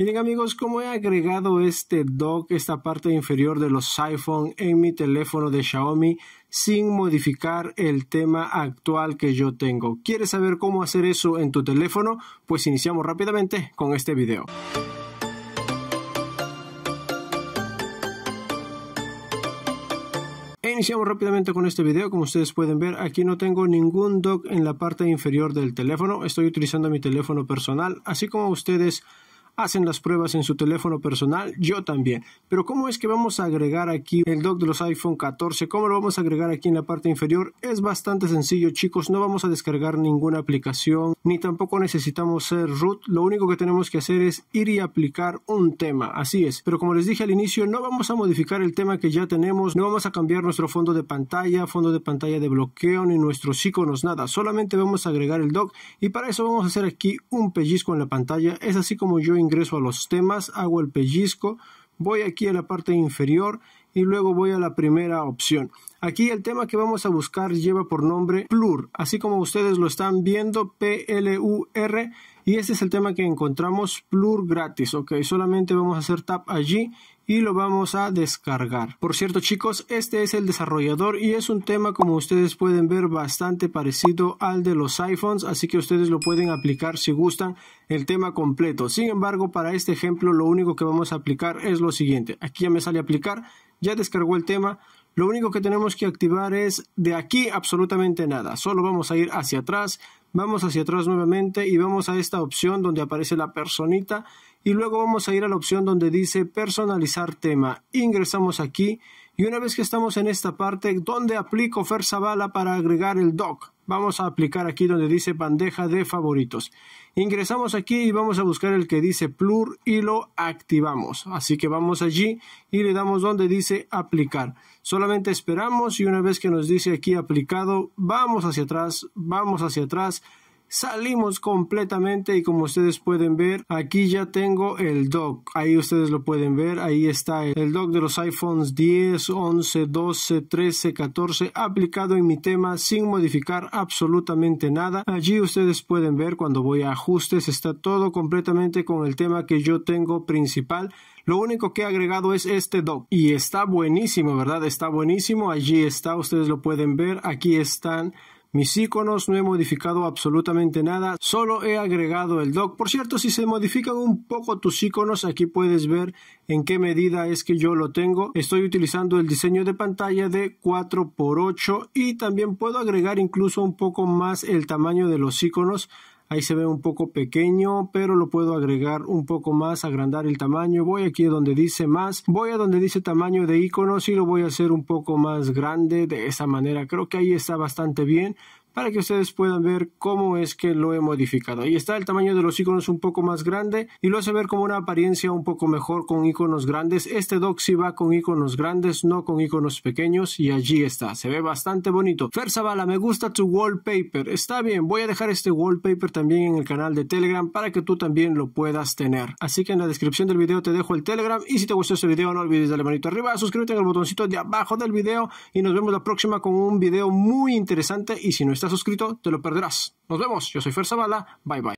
Miren amigos, como he agregado este dock, esta parte inferior de los iPhone en mi teléfono de Xiaomi sin modificar el tema actual que yo tengo. ¿Quieres saber cómo hacer eso en tu teléfono? Pues iniciamos rápidamente con este video. Iniciamos rápidamente con este video, como ustedes pueden ver, aquí no tengo ningún dock en la parte inferior del teléfono, estoy utilizando mi teléfono personal, así como ustedes hacen las pruebas en su teléfono personal, yo también. Pero ¿cómo es que vamos a agregar aquí el dock de los iPhone 14? ¿Cómo lo vamos a agregar aquí en la parte inferior? Es bastante sencillo, chicos, no vamos a descargar ninguna aplicación, ni tampoco necesitamos ser root, lo único que tenemos que hacer es ir y aplicar un tema, así es. Pero como les dije al inicio, no vamos a modificar el tema que ya tenemos, no vamos a cambiar nuestro fondo de pantalla, fondo de pantalla de bloqueo, ni nuestros iconos, nada, solamente vamos a agregar el dock y para eso vamos a hacer aquí un pellizco en la pantalla, es así como yo ingreso a los temas, hago el pellizco, voy aquí a la parte inferior y luego voy a la primera opción. Aquí el tema que vamos a buscar lleva por nombre plur, así como ustedes lo están viendo, P-L-U-R, y este es el tema que encontramos plur gratis, ok, solamente vamos a hacer tap allí y lo vamos a descargar. Por cierto chicos, este es el desarrollador y es un tema como ustedes pueden ver bastante parecido al de los iPhones, así que ustedes lo pueden aplicar si gustan el tema completo. Sin embargo, para este ejemplo lo único que vamos a aplicar es lo siguiente. Aquí ya me sale aplicar, ya descargó el tema, lo único que tenemos que activar es de aquí absolutamente nada. Solo vamos a ir hacia atrás, Vamos hacia atrás nuevamente y vamos a esta opción donde aparece la personita y luego vamos a ir a la opción donde dice personalizar tema. Ingresamos aquí y una vez que estamos en esta parte, ¿dónde aplico Ferzabala para agregar el doc? Vamos a aplicar aquí donde dice bandeja de favoritos. Ingresamos aquí y vamos a buscar el que dice plur y lo activamos. Así que vamos allí y le damos donde dice aplicar. Solamente esperamos y una vez que nos dice aquí aplicado, vamos hacia atrás, vamos hacia atrás, salimos completamente y como ustedes pueden ver aquí ya tengo el dock ahí ustedes lo pueden ver ahí está el dock de los iPhones 10 11 12 13 14 aplicado en mi tema sin modificar absolutamente nada allí ustedes pueden ver cuando voy a ajustes está todo completamente con el tema que yo tengo principal lo único que he agregado es este dock y está buenísimo verdad está buenísimo allí está ustedes lo pueden ver aquí están mis iconos no he modificado absolutamente nada, solo he agregado el dock. Por cierto, si se modifican un poco tus iconos, aquí puedes ver en qué medida es que yo lo tengo. Estoy utilizando el diseño de pantalla de 4x8 y también puedo agregar incluso un poco más el tamaño de los iconos Ahí se ve un poco pequeño, pero lo puedo agregar un poco más, agrandar el tamaño. Voy aquí donde dice más, voy a donde dice tamaño de iconos y lo voy a hacer un poco más grande de esa manera. Creo que ahí está bastante bien para que ustedes puedan ver cómo es que lo he modificado. Ahí está el tamaño de los iconos un poco más grande y lo hace ver como una apariencia un poco mejor con iconos grandes. Este dock va con iconos grandes, no con iconos pequeños y allí está. Se ve bastante bonito. bala me gusta tu wallpaper. Está bien, voy a dejar este wallpaper también en el canal de Telegram para que tú también lo puedas tener. Así que en la descripción del video te dejo el Telegram y si te gustó este video no olvides darle manito arriba, suscríbete al botoncito de abajo del video y nos vemos la próxima con un video muy interesante y si no estás suscrito, te lo perderás. Nos vemos. Yo soy Fer Zavala. Bye bye.